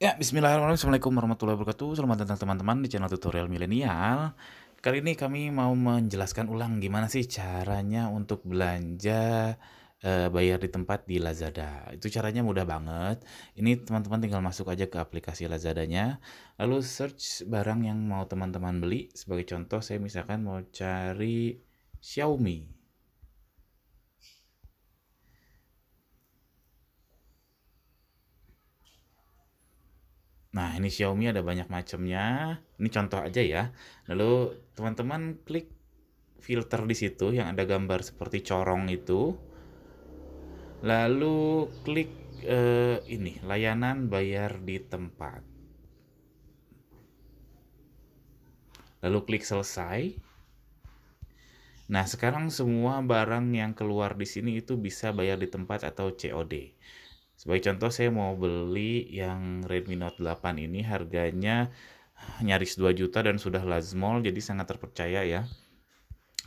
Ya, bismillahirrahmanirrahim. Assalamualaikum warahmatullahi wabarakatuh. Selamat datang teman-teman di channel tutorial milenial. Kali ini kami mau menjelaskan ulang gimana sih caranya untuk belanja eh, bayar di tempat di Lazada. Itu caranya mudah banget. Ini teman-teman tinggal masuk aja ke aplikasi Lazadanya, lalu search barang yang mau teman-teman beli. Sebagai contoh, saya misalkan mau cari Xiaomi. Nah, ini Xiaomi ada banyak macamnya. Ini contoh aja ya. Lalu teman-teman klik filter di situ yang ada gambar seperti corong itu. Lalu klik uh, ini layanan bayar di tempat. Lalu klik selesai. Nah, sekarang semua barang yang keluar di sini itu bisa bayar di tempat atau COD. Sebagai contoh saya mau beli yang Redmi Note 8 ini harganya nyaris 2 juta dan sudah Lazmall jadi sangat terpercaya ya.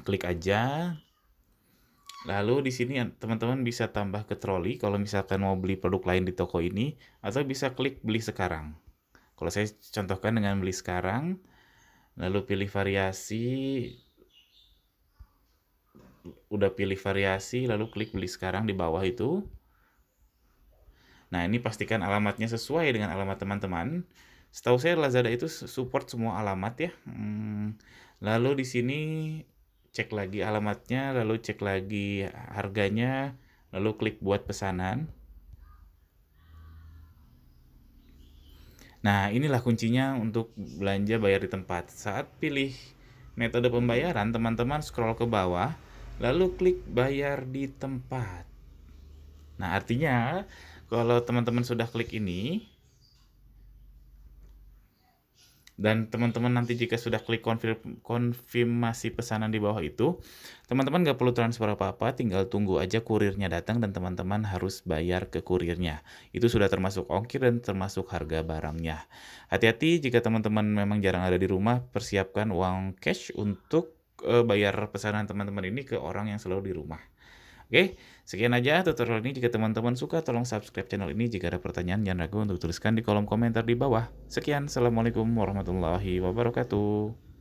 Klik aja. Lalu di sini teman-teman bisa tambah ke troli kalau misalkan mau beli produk lain di toko ini atau bisa klik beli sekarang. Kalau saya contohkan dengan beli sekarang, lalu pilih variasi udah pilih variasi lalu klik beli sekarang di bawah itu Nah, ini pastikan alamatnya sesuai dengan alamat teman-teman. Setahu saya Lazada itu support semua alamat ya. Hmm, lalu di sini cek lagi alamatnya, lalu cek lagi harganya, lalu klik buat pesanan. Nah, inilah kuncinya untuk belanja bayar di tempat. Saat pilih metode pembayaran, teman-teman scroll ke bawah, lalu klik bayar di tempat. Nah, artinya kalau teman-teman sudah klik ini, dan teman-teman nanti jika sudah klik konfirm, konfirmasi pesanan di bawah itu, teman-teman nggak perlu transfer apa-apa, tinggal tunggu aja kurirnya datang dan teman-teman harus bayar ke kurirnya. Itu sudah termasuk ongkir dan termasuk harga barangnya. Hati-hati jika teman-teman memang jarang ada di rumah, persiapkan uang cash untuk eh, bayar pesanan teman-teman ini ke orang yang selalu di rumah. Oke, sekian aja tutorial ini. Jika teman-teman suka, tolong subscribe channel ini. Jika ada pertanyaan, jangan ragu untuk tuliskan di kolom komentar di bawah. Sekian, Assalamualaikum warahmatullahi wabarakatuh.